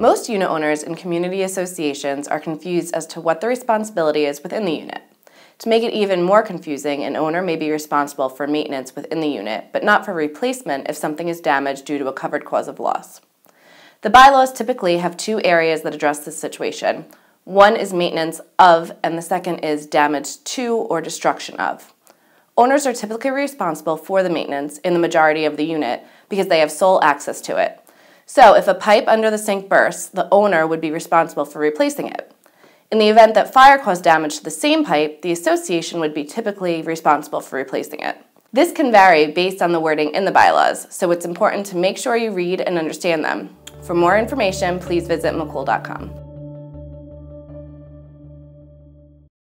Most unit owners and community associations are confused as to what the responsibility is within the unit. To make it even more confusing, an owner may be responsible for maintenance within the unit, but not for replacement if something is damaged due to a covered cause of loss. The bylaws typically have two areas that address this situation. One is maintenance of, and the second is damage to or destruction of. Owners are typically responsible for the maintenance in the majority of the unit because they have sole access to it. So, if a pipe under the sink bursts, the owner would be responsible for replacing it. In the event that fire caused damage to the same pipe, the association would be typically responsible for replacing it. This can vary based on the wording in the bylaws, so it's important to make sure you read and understand them. For more information, please visit mccool.com.